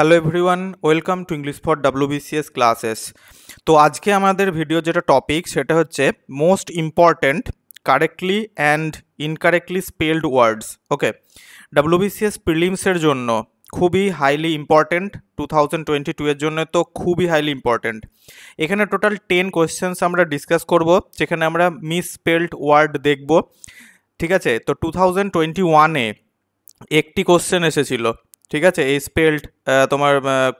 hello everyone welcome to English for WBCS classes তো আজকে আমাদের ভিডিও যেটা টপিক সেটা হচ্ছে most important correctly and incorrectly spelled words okay WBCS প্রিলিমসের জন্য খুবই highly important two thousand twenty two এর জন্য তো খুবই হাইলি ইম্পর্ট্যান্ট এখানে টোটাল টেন কোয়েশ্চেন্স আমরা ডিসকাস করব যেখানে আমরা মিস মিসস্পেলড ওয়ার্ড দেখব ঠিক আছে তো টু থাউজেন্ড টোয়েন্টি ওয়ানে একটি কোশ্চেন এসেছিলো ঠিক আছে এই স্পেল্ট তোমার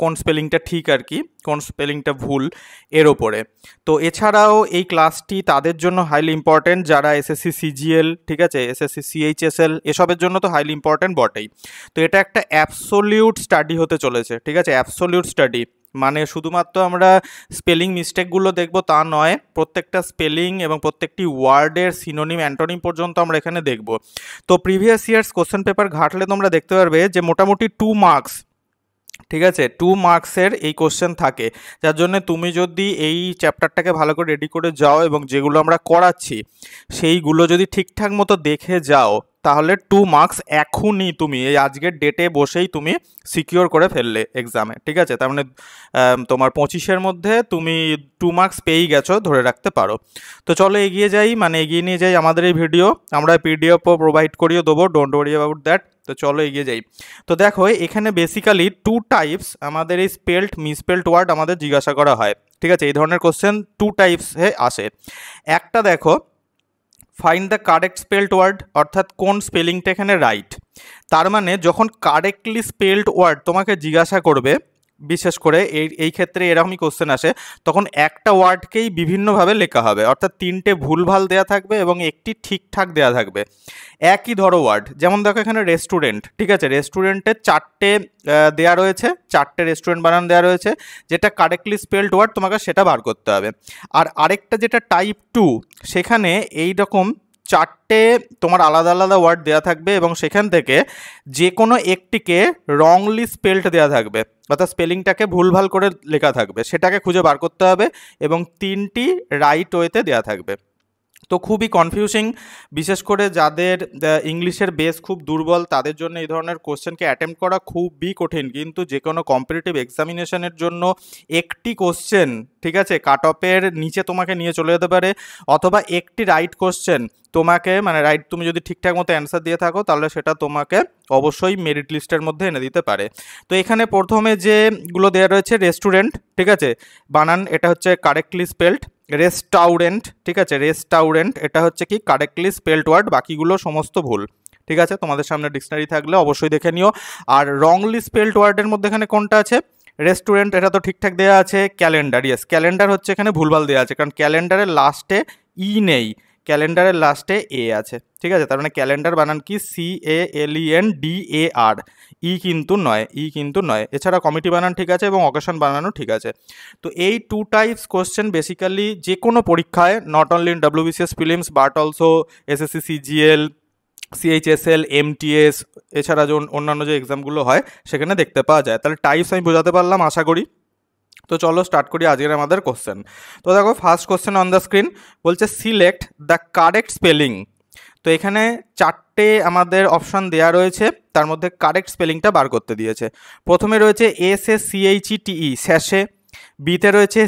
কোন স্পেলিংটা ঠিক আর কি কোন স্পেলিংটা ভুল এর ওপরে তো এছাড়াও এই ক্লাসটি তাদের জন্য হাইলি ইম্পর্টেন্ট যারা এসএসসি সিজিএল ঠিক আছে এসএসসি সিএইচএসএল এসবের জন্য তো হাইলি ইম্পর্টেন্ট বটেই তো এটা একটা অ্যাবসোলিউট স্টাডি হতে চলেছে ঠিক আছে অ্যাবসোলিউট স্টাডি মানে শুধুমাত্র আমরা স্পেলিং মিস্টেকগুলো দেখব তা নয় প্রত্যেকটা স্পেলিং এবং প্রত্যেকটি ওয়ার্ডের সিনোনিম অ্যান্টোনিম পর্যন্ত আমরা এখানে দেখব তো প্রিভিয়াস ইয়ার্স কোশ্চেন পেপার ঘাটলে তোমরা দেখতে পারবে যে মোটামুটি টু মার্কস ঠিক আছে টু মার্কসের এই কোশ্চেন থাকে যার জন্য তুমি যদি এই চ্যাপ্টারটাকে ভালো করে রেডি করে যাও এবং যেগুলো আমরা করাচ্ছি সেইগুলো যদি ঠিকঠাক মতো দেখে যাও তাহলে টু মার্কস এখনই তুমি এই আজকের ডেটে বসেই তুমি সিকিওর করে ফেললে এক্সামে ঠিক আছে তার মানে তোমার পঁচিশের মধ্যে তুমি টু মার্কস পেয়েই গেছো ধরে রাখতে পারো তো চলো এগিয়ে যাই মানে এগিয়ে নিয়ে যাই আমাদের এই ভিডিও আমরা পিডিএফও প্রোভাইড করিয়ে দেবো ডোন্ট ওয়ারি অ্যাবাউট দ্যাট তো চলো এগিয়ে যাই তো দেখো এখানে বেসিক্যালি টু টাইপস আমাদের এই স্পেল্ট মিসপেল্ট ওয়ার্ড আমাদের জিজ্ঞাসা করা হয় ঠিক আছে এই ধরনের কোশ্চেন টু টাইপসে আসে একটা দেখো find the correct spelled word অর্থাৎ কোন স্পেলিংটা এখানে রাইট তার মানে যখন কারেক্টলি স্পেল্ড ওয়ার্ড তোমাকে জিজ্ঞাসা করবে বিশেষ করে এই এই ক্ষেত্রে এরকমই কোশ্চেন আসে তখন একটা ওয়ার্ডকেই বিভিন্নভাবে লেখা হবে অর্থাৎ তিনটে ভুলভাল দেয়া থাকবে এবং একটি ঠিকঠাক দেয়া থাকবে একই ধরো ওয়ার্ড যেমন দেখো এখানে রেস্টুরেন্ট ঠিক আছে রেস্টুরেন্টে চারটে দেয়া রয়েছে চারটে রেস্টুরেন্ট বানানো দেওয়া রয়েছে যেটা কারেক্টলি স্পেলড ওয়ার্ড তোমাকে সেটা বার করতে হবে আর আরেকটা যেটা টাইপ টু সেখানে এই রকম চারটে তোমার আলাদা আলাদা ওয়ার্ড দেওয়া থাকবে এবং সেখান থেকে যে কোনো একটিকে রংলি স্পেল্ট দেওয়া থাকবে অর্থাৎ স্পেলিংটাকে ভুলভাল করে লেখা থাকবে সেটাকে খুঁজে বার করতে হবে এবং তিনটি রাইট ওয়েতে দেওয়া থাকবে তো খুবই কনফিউজিং বিশেষ করে যাদের ইংলিশের বেস খুব দুর্বল তাদের জন্য এই ধরনের কোশ্চেনকে অ্যাটেম্প করা খুবই কঠিন কিন্তু যে কোনো কম্পিটিটিভ এক্সামিনেশনের জন্য একটি কোশ্চেন ঠিক আছে কাট অফের নিচে তোমাকে নিয়ে চলে যেতে পারে অথবা একটি রাইট কোশ্চেন তোমাকে মানে রাইট তুমি যদি ঠিকঠাক মতো অ্যান্সার দিয়ে থাকো তাহলে সেটা তোমাকে অবশ্যই মেরিট লিস্টের মধ্যে এনে দিতে পারে তো এখানে প্রথমে যেগুলো দেওয়া রয়েছে রেস্টুরেন্ট ঠিক আছে বানান এটা হচ্ছে কারেক্টলি স্পেল্ট রেস্টাউরেন্ট ঠিক আছে রেস্টাউরেন্ট এটা হচ্ছে কি কারেক্টলি স্পেল্ট ওয়ার্ড বাকিগুলো সমস্ত ভুল ঠিক আছে তোমাদের সামনে ডিকশনারি থাকলে অবশ্যই দেখে নিও আর রংলি স্পেল্ট ওয়ার্ডের মধ্যে এখানে কোনটা আছে রেস্টুরেন্ট এটা তো ঠিকঠাক দেওয়া আছে ক্যালেন্ডার ইয়েস ক্যালেন্ডার হচ্ছে এখানে ভুলভাল দেওয়া আছে কারণ ক্যালেন্ডারের লাস্টে ই নেই ক্যালেন্ডারের লাস্টে এ আছে ঠিক আছে তার মানে ক্যালেন্ডার বানান কি C A L E N D A R E কিন্তু নয় ই e কিন্তু নয় এছাড়া কমিটি বানান ঠিক আছে এবং অকেশন বানানো ঠিক আছে তো এই টু টাইপস কোশ্চেন বেসিক্যালি যে কোনো পরীক্ষায় not only in WBCS prelims but also SSC CGL CHSL MTS এছাড়া যে অন্যান্য যে এক্সামগুলো হয় সেখানে দেখতে পাওয়া যায় তাহলে টাইপস আমি বোঝাতে পারলাম আশা করি তো চলো স্টার্ট করি আজকের আমাদের কোশ্চেন তো দেখো first question on the screen বলছে সিলেক্ট দ্য কারেক্ট স্পেলিং তো এখানে চারটে আমাদের অপশান দেয়া রয়েছে তার মধ্যে কারেক্ট স্পেলিংটা বার করতে দিয়েছে প্রথমে রয়েছে এস এ সিএইচই টিই স্যাশে বিতে রয়েছে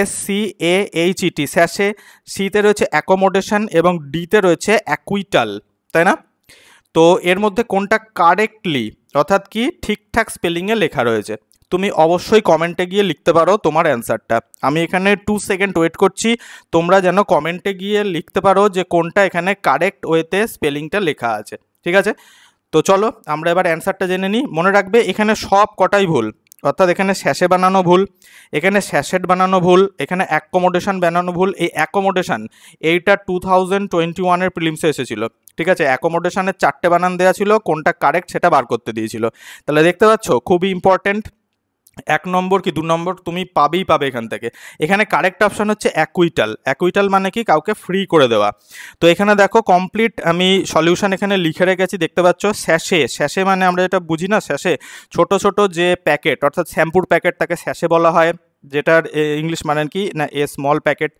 S C A H E T স্যাশে সিতে রয়েছে অ্যাকোমোডেশন এবং ডিতে রয়েছে অ্যাকুইটাল তাই না তো এর মধ্যে কোনটা কারেক্টলি অর্থাৎ কি ঠিকঠাক স্পেলিংয়ে লেখা রয়েছে তুমি অবশ্যই কমেন্টে গিয়ে লিখতে পারো তোমার অ্যান্সারটা আমি এখানে টু সেকেন্ড ওয়েট করছি তোমরা যেন কমেন্টে গিয়ে লিখতে পারো যে কোনটা এখানে কারেক্ট ওয়েতে স্পেলিংটা লেখা আছে ঠিক আছে তো চলো আমরা এবার অ্যান্সারটা জেনে নিই মনে রাখবে এখানে সব কটাই ভুল অর্থাৎ এখানে শ্যাসে বানানো ভুল এখানে শ্যাসেট বানানো ভুল এখানে অ্যাকোমোডেশন বানানো ভুল এই অ্যাকোমোডেশান এইটা টু থাউজেন্ড টোয়েন্টি ওয়ানের প্রিলিমসে এসেছিলো ঠিক আছে অ্যাকোমোডেশানের চারটে বানান দেওয়া ছিল কোনটা কারেক্ট সেটা বার করতে দিয়েছিল তাহলে দেখতে পাচ্ছ খুবই ইম্পর্টেন্ট এক নম্বর কি দু নম্বর তুমি পাবেই পাবে এখান থেকে এখানে কারেক্ট অপশান হচ্ছে অ্যাকুইটাল অ্যাকুইটাল মানে কি কাউকে ফ্রি করে দেওয়া তো এখানে দেখো কমপ্লিট আমি সলিউশন এখানে লিখে রেখেছি দেখতে পাচ্ছ স্যাশে স্যাশে মানে আমরা যেটা বুঝি না স্যাশে ছোট ছোট যে প্যাকেট অর্থাৎ শ্যাম্পুর প্যাকেট তাকে স্যাশে বলা হয় যেটার ইংলিশ মানেন কি না এ স্মল প্যাকেট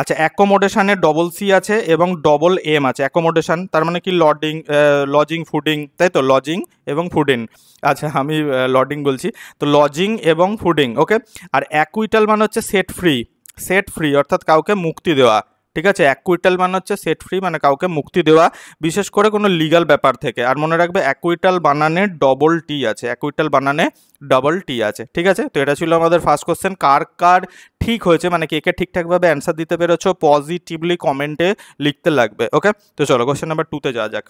আচ্ছা অ্যাকোমোডেশানে ডবল সি আছে এবং ডবল এম আছে অ্যাকোমোডেশান তার মানে কি লডিং লজিং ফুডিং তাই তো লজিং এবং ফুডিং আচ্ছা আমি লডিং বলছি তো লজিং এবং ফুডিং ওকে আর অ্যাকুইটাল মানে হচ্ছে সেট ফ্রি সেট ফ্রি অর্থাৎ কাউকে মুক্তি দেওয়া ঠিক আছে এক কুইন্টাল মানে হচ্ছে সেট ফ্রি মানে কাউকে মুক্তি দেওয়া বিশেষ করে কোনো লিগাল ব্যাপার থেকে আর মনে রাখবে এক বানানে ডবল টি আছে এক বানানে ডবল টি আছে ঠিক আছে তো এটা ছিল আমাদের ফার্স্ট কোশ্চেন কার কার ঠিক হয়েছে মানে কে কে ঠিকঠাকভাবে অ্যান্সার দিতে পেরেছো পজিটিভলি কমেন্টে লিখতে লাগবে ওকে তো চলো কোশ্চেন নাম্বার টুতে যাওয়া যাক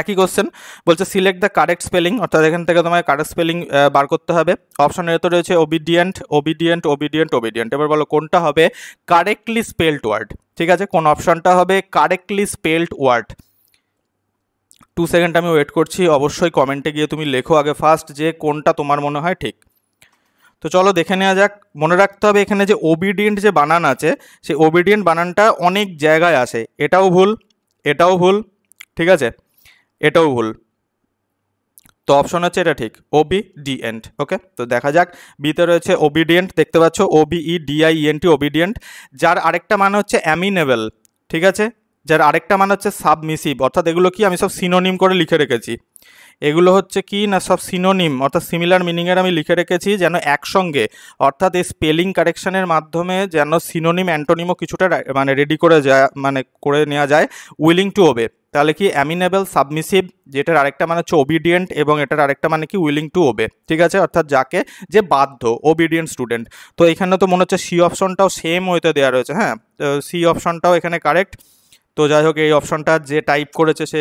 একই কোশ্চেন বলছে সিলেক্ট দ্য কারেক্ট স্পেলিং অর্থাৎ এখান থেকে তোমায় কারেক্ট স্পেলিং বার করতে হবে অপশানের তো রয়েছে ওবিডিয়েন্ট ওবিডিয়েন্ট ওবিডিয়েন্ট ওবিডিয়েন্ট এবার বলো কোনটা হবে কারেক্টলি স্পেল্ড ওয়ার্ড ঠিক আছে কোন অপশানটা হবে correctly spelled word two second আমি ওয়েট করছি অবশ্যই কমেন্টে গিয়ে তুমি লেখো আগে ফার্স্ট যে কোনটা তোমার মনে হয় ঠিক তো চলো দেখে নেওয়া যাক মনে রাখতে হবে এখানে যে ওবিডিয়েন্ট যে বানান আছে সেই ওবিডিয়েন্ট বানানটা অনেক জায়গায় আছে এটাও ভুল এটাও ভুল ঠিক আছে এটাও ভুল তো অপশন হচ্ছে এটা ঠিক ওবি ডি এন্ড ওকে তো দেখা যাক বিতে রয়েছে ওবিডিয়েন্ট দেখতে পাচ্ছ ওবিই ডিআইএনটি ওবিডিয়েন্ট যার আরেকটা মানে হচ্ছে অ্যামিনেবল ঠিক আছে যার আরেকটা মানে হচ্ছে সাবমিসিভ অর্থাৎ এগুলো কি আমি সব সিনোনিম করে লিখে রেখেছি এগুলো হচ্ছে কি না সব সিনোনিম অর্থাৎ সিমিলার মিনিংয়ের আমি লিখে রেখেছি যেন একসঙ্গে অর্থাৎ এই স্পেলিং কারেকশানের মাধ্যমে যেন সিনোনিম অ্যান্টোনিমও কিছুটা মানে রেডি করে যায় মানে করে নেওয়া যায় উইলিং টু ওবে তাহলে কি অ্যামিনেবল সাবমিসিভ যেটার আরেকটা মানে হচ্ছে ওবিডিয়েন্ট এবং এটার আরেকটা মানে কি উইলিং টু ওবে ঠিক আছে অর্থাৎ যাকে যে বাধ্য ওবিডিয়েন্ট স্টুডেন্ট তো এখানে তো মনে হচ্ছে সি অপশনটাও সেম হয়তো দেওয়া রয়েছে হ্যাঁ সি অপশনটাও এখানে কারেক্ট তো যাই হোক এই অপশনটা যে টাইপ করেছে সে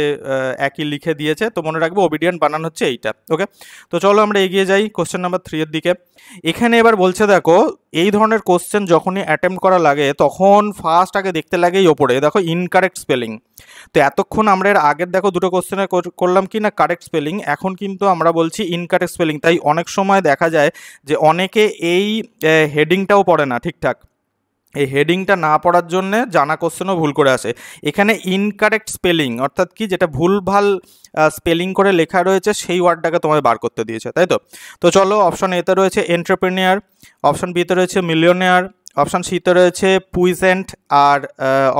একই লিখে দিয়েছে তো মনে রাখবো ওবিডিয়েন্ট বানান হচ্ছে এইটা ওকে তো চলো আমরা এগিয়ে যাই কোশ্চেন নাম্বার থ্রি এর দিকে এখানে এবার বলছে দেখো এই ধরনের কোশ্চেন যখনই অ্যাটেম্প করা লাগে তখন ফার্স্ট আগে দেখতে লাগে এই ওপরে দেখো ইনকারেক্ট স্পেলিং তো এতক্ষণ আমরা এর আগের দেখো দুটো কোশ্চেনে করলাম কি না কারেক্ট স্পেলিং এখন কিন্তু আমরা বলছি ইনকারেক্ট স্পেলিং তাই অনেক সময় দেখা যায় যে অনেকে এই হেডিংটাও পড়ে না ঠিকঠাক এই হেডিংটা না পড়ার জন্যে জানা কোশ্চেনও ভুল করে আসে এখানে ইনকারেক্ট স্পেলিং অর্থাৎ কি যেটা ভুলভাল স্পেলিং করে লেখা রয়েছে সেই ওয়ার্ডটাকে তোমায় বার করতে দিয়েছে তাই তো তো চলো অপশন এতে রয়েছে এন্টারপ্রেনিয়ার অপশন বিতে রয়েছে মিলিয়নেয়ার অপশন সিতে রয়েছে পুইজেন্ট আর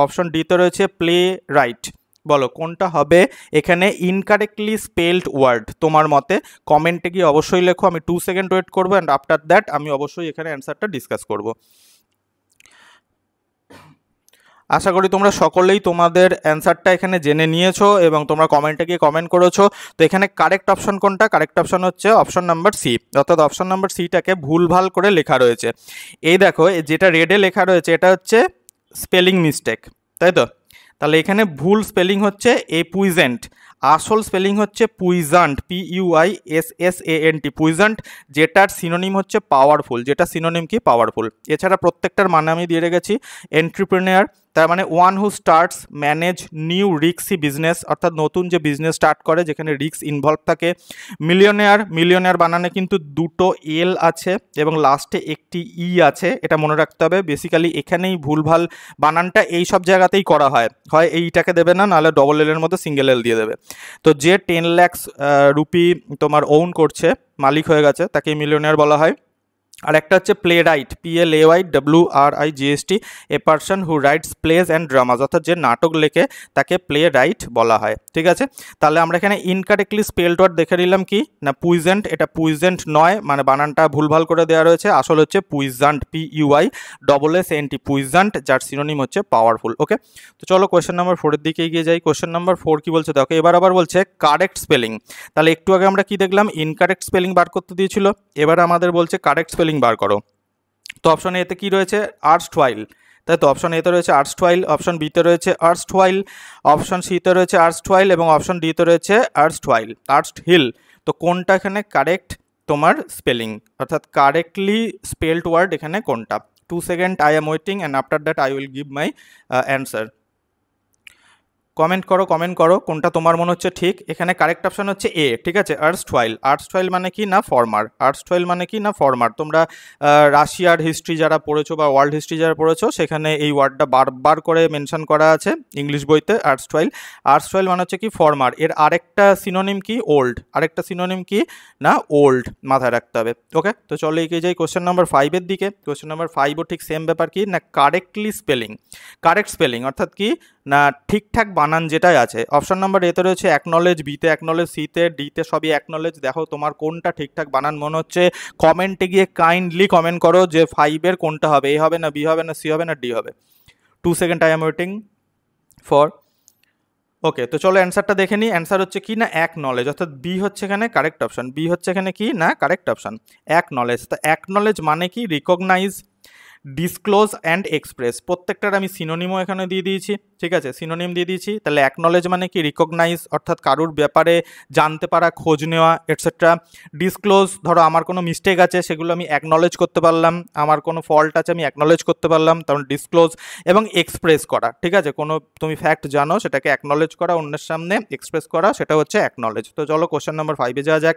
অপশন ডিতে রয়েছে প্লে রাইট বলো কোনটা হবে এখানে ইনকারেক্টলি স্পেলড ওয়ার্ড তোমার মতে কমেন্টে গিয়ে অবশ্যই লেখো আমি টু সেকেন্ড ওয়েট করবো অ্যান্ড আফটার দ্যাট আমি অবশ্যই এখানে অ্যান্সারটা ডিসকাস করবো আশা করি তোমরা সকলেই তোমাদের অ্যান্সারটা এখানে জেনে নিয়েছো এবং তোমরা কমেন্টে গিয়ে কমেন্ট করেছো তো এখানে কারেক্ট অপশন কোনটা কারেক্ট অপশন হচ্ছে অপশন নাম্বার সি অর্থাৎ অপশন নাম্বার সিটাকে ভুলভাল করে লেখা রয়েছে এই দেখো যেটা রেডে লেখা রয়েছে এটা হচ্ছে স্পেলিং মিস্টেক তাই তো তাহলে এখানে ভুল স্পেলিং হচ্ছে এ পুইজেন্ট আসল স্পেলিং হচ্ছে puissant P U I S S A N T puissant যেটার সিনোনিম হচ্ছে পাওয়ারফুল যেটা সিনোনিম কি পাওয়ারফুল এছাড়া প্রত্যেকটার মানে আমি দিয়ে রেখেছি এন্ট্রিপ্রেনিয়ার তার মানে one who starts manage new রিক্সি বিজনেস অর্থাৎ নতুন যে বিজনেস স্টার্ট করে যেখানে রিক্স ইনভলভ থাকে মিলিয়নেয়ার মিলিয়নেয়ার বানানে কিন্তু দুটো এল আছে এবং লাস্টে একটি ই e আছে এটা মনে রাখতে হবে বেসিক্যালি এখানেই ভুলভাল বানানটা এই সব জায়গাতেই করা হয় হয় এইটাকে e দেবে না নাহলে ডবল এলের মধ্যে সিঙ্গেল এল দিয়ে দেবে তো যে টেন ল্যাক্স রুপি তোমার ওন করছে মালিক হয়ে গেছে তাকে মিলিয়নেয়ার বলা হয় আর একটা হচ্ছে playwright P L A Y W R I G S T a person who writes plays and dramas অর্থাৎ যে নাটক লেখে তাকে প্লে রাইট বলা হয় ঠিক আছে তাহলে আমরা এখানে ইনকারেক্টলি স্পেলড ওয়ার্ড দেখে নিলাম কি না পুইজেন্ট এটা পুইজেন্ট নয় মানে বানানটা ভুলভাল করে দেওয়া রয়েছে আসল হচ্ছে puissant P U I double S N T puissant যার সিনোনিম হচ্ছে পাওয়ারফুল ওকে তো চলো কোয়েশ্চেন নাম্বার ফোরের দিকে এগিয়ে যাই কোয়েশ্চেন নাম্বার ফোর কি বলছে দেখো এবার আবার বলছে কারেক্ট স্পেলিং তাহলে একটু আগে আমরা কি দেখলাম ইনকারেক্ট স্পেলিং বার করতে দিয়েছিল এবার আমাদের বলছে কারেক্ট স্পেলিং স্পেলিং বার করো তো অপশন এতে কি রয়েছে আর্স টোয়াইল তাই তো অপশন এতে রয়েছে আর্স টোয়াইল অপশন বিতে রয়েছে আর্স টোয়াইল অপশন সিতে রয়েছে আর্স টোয়াইল এবং অপশন ডিতে রয়েছে আর্স টোয়াইল আর্স হিল তো কোনটা এখানে কারেক্ট তোমার স্পেলিং অর্থাৎ কারেক্টলি স্পেলড ওয়ার্ড এখানে কোনটা two second I am waiting and after that I will give my answer comment করো কমেন্ট করো কোনটা তোমার মনে হচ্ছে ঠিক এখানে কারেক্ট অপশান হচ্ছে এ ঠিক আছে আর্টস টয়েল আর্টস টয়েল মানে কি না ফর্মার আর্টস টয়েল মানে কি না ফর্মার তোমরা রাশিয়ার হিস্ট্রি যারা পড়েছো বা ওয়ার্ল্ড হিস্ট্রি যারা পড়েছো সেখানে এই ওয়ার্ডটা বারবার করে মেনশন করা আছে ইংলিশ বইতে আর্টস টয়েল আর্টস ওয়াইল মানে হচ্ছে কি ফর্মার এর আরেকটা সিনোনিম কি ওল্ড আরেকটা সিনোনিম কি না ওল্ড মাথায় রাখতে হবে ওকে তো চলো এগিয়ে যাই কোশ্চেন নাম্বার ফাইভের দিকে কোশ্চেন নাম্বার ফাইভও ঠিক সেম ব্যাপার কি না কারেক্টলি স্পেলিং কারেক্ট স্পেলিং অর্থাৎ কি না ঠিকঠাক বানান যেটাই আছে অপশন নাম্বার এতে রয়েছে নলেজ বিতে নলেজ সিতে ডিতে সবই নলেজ দেখো তোমার কোনটা ঠিকঠাক বানান মনে হচ্ছে কমেন্টে গিয়ে কাইন্ডলি কমেন্ট করো যে ফাইভের কোনটা হবে এ হবে না বি হবে না সি হবে না ডি হবে two second I am waiting for okay তো চলো অ্যান্সারটা দেখে নিই অ্যান্সার হচ্ছে কি না এক নলেজ অর্থাৎ বি হচ্ছে এখানে কারেক্ট অপশান বি হচ্ছে এখানে কি না কারেক্ট অপশান এক নলেজ তো এক নলেজ মানে কি রিকগনাইজ ডিসক্লোজ অ্যান্ড এক্সপ্রেস প্রত্যেকটার আমি সিনোনিমও এখানে দিয়ে দিয়েছি ঠিক আছে সিনোনিম দিয়ে দিয়েছি তাহলে অ্যাকনোলেজ মানে কি রিকগনাইজ অর্থাৎ কারুর ব্যাপারে জানতে পারা খোঁজ নেওয়া এটসেট্রা ডিসক্লোজ ধরো আমার কোনো মিস্টেক আছে সেগুলো আমি অ্যাকনলেজ করতে পারলাম আমার কোনো ফল্ট আছে আমি অ্যাকনলেজ করতে পারলাম তখন ডিসক্লোজ এবং এক্সপ্রেস করা ঠিক আছে কোনো তুমি ফ্যাক্ট জানো সেটাকে অ্যাকনলেজ করা অন্যের সামনে এক্সপ্রেস করা সেটা হচ্ছে অ্যাকনলেজ তো চলো কোশ্চেন নাম্বার ফাইভে যাওয়া যাক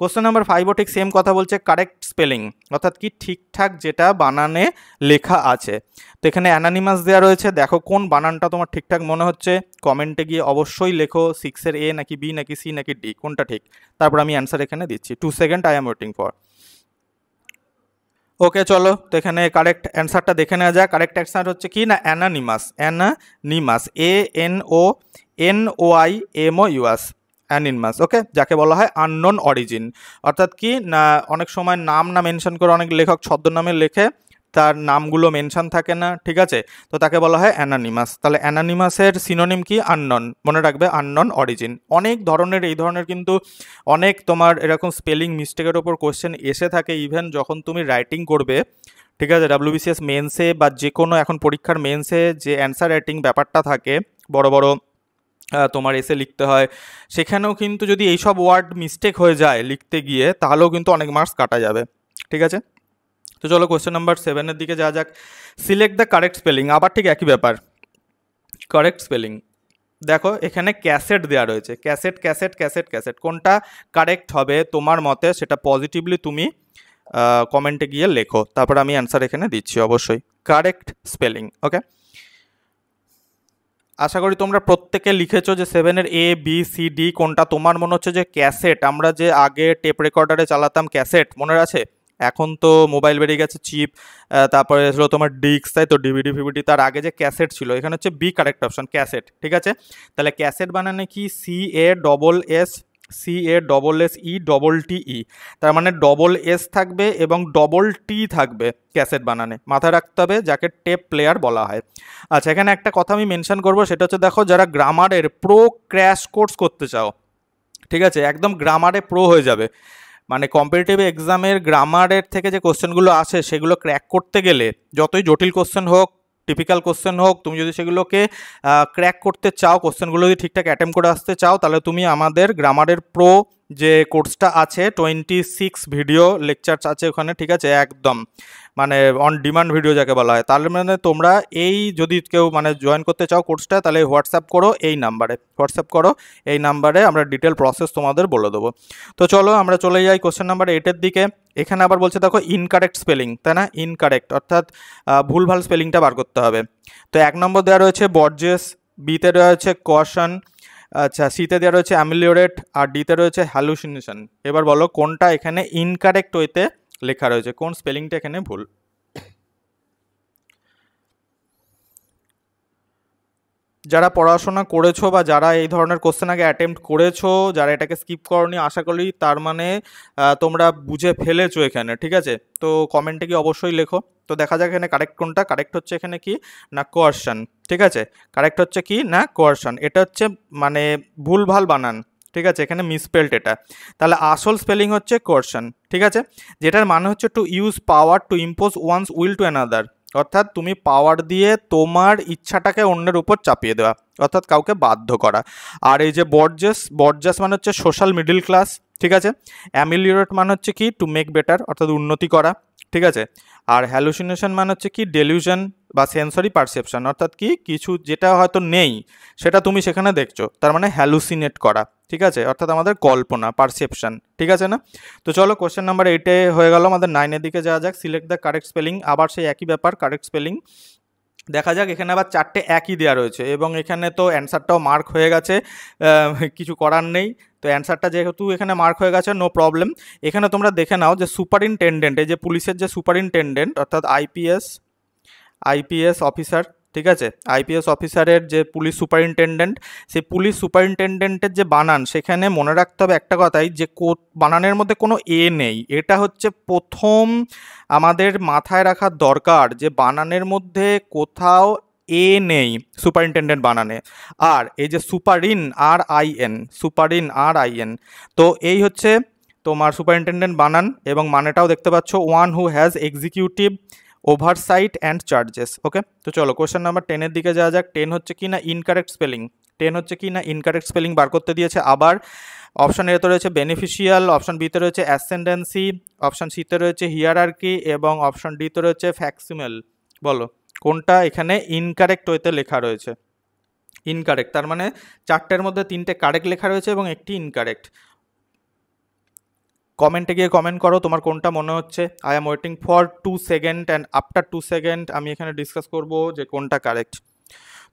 কোশ্চেন নাম্বার ফাইভও ঠিক সেম কথা বলছে কারেক্ট স্পেলিং অর্থাৎ কি ঠিকঠাক যেটা বানানে লেখা আছে তো এখানে অ্যানানিমাস দেওয়া রয়েছে দেখো কোন বানানটা তোমার ঠিকঠাক মনে হচ্ছে কমেন্টে গিয়ে অবশ্যই লেখো সিক্সের এ নাকি বি নাকি সি নাকি ডি কোনটা ঠিক তারপর আমি অ্যান্সার এখানে দিচ্ছি two second I am waiting for okay চলো তো এখানে কারেক্ট অ্যান্সারটা দেখে নেওয়া যায় কারেক্ট অ্যান্সার হচ্ছে কি না anonymous anonymous A N O N O I M O U S anonymous okay যাকে বলা হয় আননোন অরিজিন অর্থাৎ কি না অনেক সময় নাম না মেনশন করে অনেক লেখক ছদ্মনামে লেখে তার নামগুলো মেনশান থাকে না ঠিক আছে তো তাকে বলা হয় অ্যানানিমাস তাহলে অ্যানানিমাসের সিনোনিম কি আননন মনে রাখবে আননন অরিজিন অনেক ধরনের এই ধরনের কিন্তু অনেক তোমার এরকম স্পেলিং মিস্টেকের ওপর কোয়েশ্চেন এসে থাকে ইভেন যখন তুমি রাইটিং করবে ঠিক আছে ডাব্লিউবিসিএস মেন্সে বা যে কোনো এখন পরীক্ষার মেন্সে যে অ্যান্সার রাইটিং ব্যাপারটা থাকে বড় বড় তোমার এসে লিখতে হয় সেখানেও কিন্তু যদি এইসব ওয়ার্ড মিস্টেক হয়ে যায় লিখতে গিয়ে তাহলেও কিন্তু অনেক মার্কস কাটা যাবে ঠিক আছে তো চলো কোয়েশ্চেন নাম্বার সেভেনের দিকে যা যাক সিলেক্ট দ্য কারেক্ট স্পেলিং আবার ঠিক একই ব্যাপার কারেক্ট স্পেলিং দেখো এখানে ক্যাসেট দেওয়া রয়েছে ক্যাসেট ক্যাসেট ক্যাসেট ক্যাসেট কোনটা কারেক্ট হবে তোমার মতে সেটা পজিটিভলি তুমি কমেন্টে গিয়ে লেখো তারপর আমি অ্যান্সার এখানে দিচ্ছি অবশ্যই কারেক্ট স্পেলিং ওকে আশা করি তোমরা প্রত্যেকে লিখেছো যে সেভেনের এ বি সি ডি কোনটা তোমার মনে হচ্ছে যে ক্যাসেট আমরা যে আগে টেপ রেকর্ডারে চালাতাম ক্যাসেট মনে আছে এখন তো মোবাইল বেরিয়ে গেছে চিপ তারপরে ছিল তোমার ডিস্ক তাই তো ডিভিডি ফিভিডি তার আগে যে ক্যাসেট ছিল এখানে হচ্ছে বি কারেক্ট অপশন ক্যাসেট ঠিক আছে তাহলে ক্যাসেট বানানে কি C A double S C A double S E double T E তার মানে ডবল এস থাকবে এবং ডবল টি থাকবে ক্যাসেট বানানে মাথায় রাখতে হবে যাকে টেপ প্লেয়ার বলা হয় আচ্ছা এখানে একটা কথা আমি মেনশন করবো সেটা হচ্ছে দেখো যারা গ্রামারের প্রো ক্র্যাশ কোর্স করতে চাও ঠিক আছে একদম গ্রামারে প্রো হয়ে যাবে মানে কম্পিটিটিভ এক্সামের গ্রামারের থেকে যে কোশ্চেনগুলো আসে সেগুলো ক্র্যাক করতে গেলে যতই জটিল কোশ্চেন হোক টিপিক্যাল কোশ্চেন হোক তুমি যদি সেগুলোকে ক্র্যাক করতে চাও কোশ্চেনগুলো যদি ঠিকঠাক অ্যাটেম্প করে আসতে চাও তাহলে তুমি আমাদের গ্রামারের প্রো যে কোর্সটা আছে টোয়েন্টি সিক্স ভিডিও লেকচার্স আছে ওখানে ঠিক আছে একদম মানে অন ডিমান্ড ভিডিও যাকে বলা হয় তার মানে তোমরা এই যদি কেউ মানে জয়েন করতে চাও কোর্সটা তাহলে হোয়াটসঅ্যাপ করো এই নাম্বারে হোয়াটসঅ্যাপ করো এই নাম্বারে আমরা ডিটেল প্রসেস তোমাদের বলে দেবো তো চলো আমরা চলে যাই কোশ্চেন নাম্বার এইটের দিকে এখানে আবার বলছে দেখো ইনকারেক্ট স্পেলিং তাই না ইনকারেক্ট অর্থাৎ ভুলভাল স্পেলিংটা বার করতে হবে তো এক নম্বর দেওয়া রয়েছে বর্জেস বিতে রয়েছে কশন আচ্ছা সিতে দেওয়া রয়েছে অ্যামিলিওরেট আর ডিতে রয়েছে হ্যালুসিনেশন এবার বলো কোনটা এখানে ইনকারেক্ট ওইতে লেখা রয়েছে কোন স্পেলিংটা এখানে ভুল যারা পড়াশোনা করেছো বা যারা এই ধরনের কোশ্চেন আগে অ্যাটেম্প্ট করেছো যারা এটাকে স্কিপ করনি আশা করি তার মানে তোমরা বুঝে ফেলেছো এখানে ঠিক আছে তো কমেন্টে কি অবশ্যই লেখো তো দেখা যাক এখানে কারেক্ট কোনটা কারেক্ট হচ্ছে এখানে কি না কোয়ার্শন ঠিক আছে কারেক্ট হচ্ছে কি না কোয়ার্শন এটা হচ্ছে মানে ভুলভাল বানান ঠিক আছে এখানে মিসপেল্ট এটা তাহলে আসল স্পেলিং হচ্ছে কোর্শন ঠিক আছে যেটার মানে হচ্ছে to use power to impose one's will to another অর্থাৎ তুমি পাওয়ার দিয়ে তোমার ইচ্ছাটাকে অন্যের উপর চাপিয়ে দেওয়া অর্থাৎ কাউকে বাধ্য করা আর এই যে বর্জাস বর্জাস মানে হচ্ছে সোশ্যাল মিডিল ক্লাস ঠিক আছে অ্যামিলিওরেট মানে হচ্ছে কি টু মেক বেটার অর্থাৎ উন্নতি করা ঠিক আছে আর হ্যালুসিনেশন মানে হচ্ছে কি ডেলিউশন বা সেন্সরি পারসেপশন অর্থাৎ কি কিছু যেটা হয়তো নেই সেটা তুমি সেখানে দেখছো তার মানে হ্যালুসিনেট করা ঠিক আছে অর্থাৎ আমাদের কল্পনা পারসেপশন ঠিক আছে না তো চলো কোশ্চেন নাম্বার এইটে হয়ে গেল আমাদের নাইনের দিকে যাওয়া যাক সিলেক্ট দ্য কারেক্ট স্পেলিং আবার সেই একই ব্যাপার কারেক্ট স্পেলিং দেখা যাক এখানে আবার চারটে একই দেওয়া রয়েছে এবং এখানে তো অ্যান্সারটাও মার্ক হয়ে গেছে কিছু করার নেই তো অ্যান্সারটা যেহেতু এখানে মার্ক হয়ে গেছে নো প্রবলেম এখানে তোমরা দেখে নাও যে সুপারিনটেন্ডেন্ট এই যে পুলিশের যে সুপারিনটেন্ডেন্ট অর্থাৎ আইপিএস আইপিএস অফিসার ঠিক আছে আইপিএস অফিসারের যে পুলিশ সুপারিনটেন্ডেন্ট সেই পুলিশ সুপারিনটেন্ডেন্টের যে বানান সেখানে মনে রাখতে হবে একটা কথাই যে বানানের মধ্যে কোনো এ নেই এটা হচ্ছে প্রথম আমাদের মাথায় রাখার দরকার যে বানানের মধ্যে কোথাও এ নেই সুপারিনটেন্ডেন্ট বানানে আর এই যে সুপারিন আর আই এন সুপারিন আর আই এন তো এই হচ্ছে তোমার সুপারিনটেন্ডেন্ট বানান এবং মানেটাও দেখতে পাচ্ছ one who has executive oversight and charges okay তো চলো কোশ্চেন নাম্বার টেনের দিকে যাওয়া যাক টেন হচ্ছে কি না ইনকারেক্ট স্পেলিং টেন হচ্ছে কি না ইনকারেক্ট স্পেলিং বার করতে দিয়েছে আবার অপশন এতে রয়েছে বেনিফিশিয়াল অপশন বিতে রয়েছে অ্যাসেন্ডেন্সি অপশন সিতে রয়েছে হিয়ারার্কি এবং অপশন ডিতে রয়েছে ফ্যাক্সিমেল বলো কোনটা এখানে ইনকারেক্ট ওয়েতে লেখা রয়েছে ইনকারেক্ট তার মানে চারটের মধ্যে তিনটে কারেক্ট লেখা রয়েছে এবং একটি ইনকারেক্ট কমেন্টে গিয়ে কমেন্ট করো তোমার কোনটা মনে হচ্ছে I am waiting for two second and after two second আমি এখানে ডিসকাস করব যে কোনটা কারেক্ট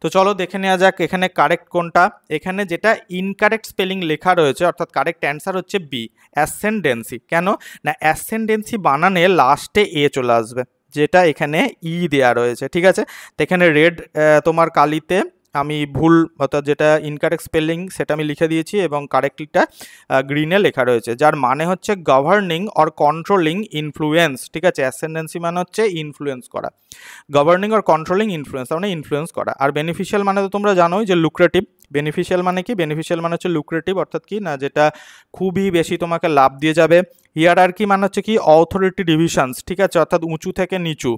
তো চলো দেখে নেওয়া যাক এখানে কারেক্ট কোনটা এখানে যেটা ইনকারেক্ট স্পেলিং লেখা রয়েছে অর্থাৎ কারেক্ট অ্যান্সার হচ্ছে বি অ্যাসেন্ডেন্সি কেন না অ্যাসেন্ডেন্সি বানানে লাস্টে এ চলে আসবে যেটা এখানে ই e দেওয়া রয়েছে ঠিক আছে তো এখানে রেড তোমার কালিতে আমি ভুল অর্থাৎ যেটা ইনকারেক্ট স্পেলিং সেটা আমি লিখে দিয়েছি এবং কারেক্টলিটা গ্রিনে লেখা রয়েছে যার মানে হচ্ছে গভর্নিং অর কন্ট্রোলিং ইনফ্লুয়েন্স ঠিক আছে অ্যাসেন্ডেন্সি মানে হচ্ছে ইনফ্লুয়েন্স করা গভর্নিং অর কন্ট্রোলিং ইনফ্লুয়েন্স মানে ইনফ্লুয়েন্স করা আর বেনিফিশিয়াল মানে তো তোমরা জানোই যে লুক্রেটিভ বেনিফিশিয়াল মানে কি বেনিফিশিয়াল মানে হচ্ছে লুক্রেটিভ অর্থাৎ কি না যেটা খুবই বেশি তোমাকে লাভ দিয়ে যাবে হিয়ার আর কি মানে হচ্ছে কি অথরিটি ডিভিশনস ঠিক আছে অর্থাৎ উঁচু থেকে নিচু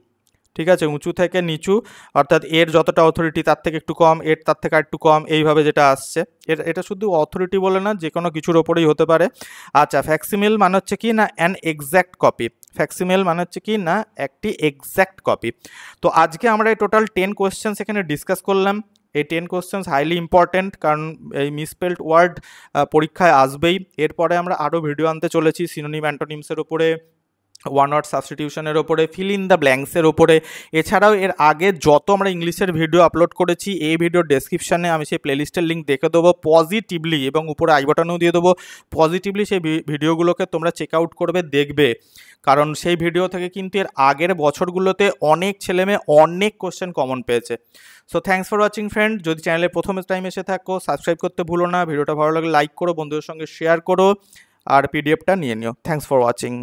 ঠিক আছে উঁচু থেকে নিচু অর্থাৎ এর যতটা অথরিটি তার থেকে একটু কম এর তার থেকে একটু কম এইভাবে যেটা আসছে এটা এটা শুধু অথরিটি বলে না যে কোনো কিছুর ওপরেই হতে পারে আচ্ছা ফ্যাক্সিমেল মানে হচ্ছে কি না অ্যান এক্স্যাক্ট কপি ফ্যাক্সিমেল মানে হচ্ছে কি না একটি এক্স্যাক্ট কপি তো আজকে আমরা এই টোটাল টেন কোয়েশ্চেন্স এখানে ডিসকাস করলাম এই টেন কোয়েশ্চেন্স হাইলি ইম্পর্ট্যান্ট কারণ এই মিসপেল্ড ওয়ার্ড পরীক্ষায় আসবেই এরপরে আমরা আরও ভিডিও আনতে চলেছি সিনোনিম অ্যান্টোনিমসের উপরে ওয়ান নট সাবস্টিটিউশনের ওপরে ফিল ইন দ্য ব্ল্যাঙ্কসের ওপরে এছাড়াও এর আগে যত আমরা ইংলিশের ভিডিও আপলোড করেছি এই ভিডিওর ডেসক্রিপশানে আমি সেই প্লেলিস্টের লিঙ্ক দেখে দেবো পজিটিভলি এবং উপরে আই বাটনও দিয়ে দেবো পজিটিভলি সেই ভিডিওগুলোকে তোমরা চেক আউট করবে দেখবে কারণ সেই ভিডিও থেকে কিন্তু এর আগের বছরগুলোতে অনেক ছেলেমেয়ে অনেক কোশ্চেন কমন পেয়েছে so thanks for watching friend যদি চ্যানেলে প্রথম টাইম এসে থাকো সাবস্ক্রাইব করতে ভুলো না ভিডিওটা ভালো লাগে লাইক করো বন্ধুদের সঙ্গে শেয়ার করো আর পিডিএফটা নিয়ে নিও থ্যাংকস ফর ওয়াচিং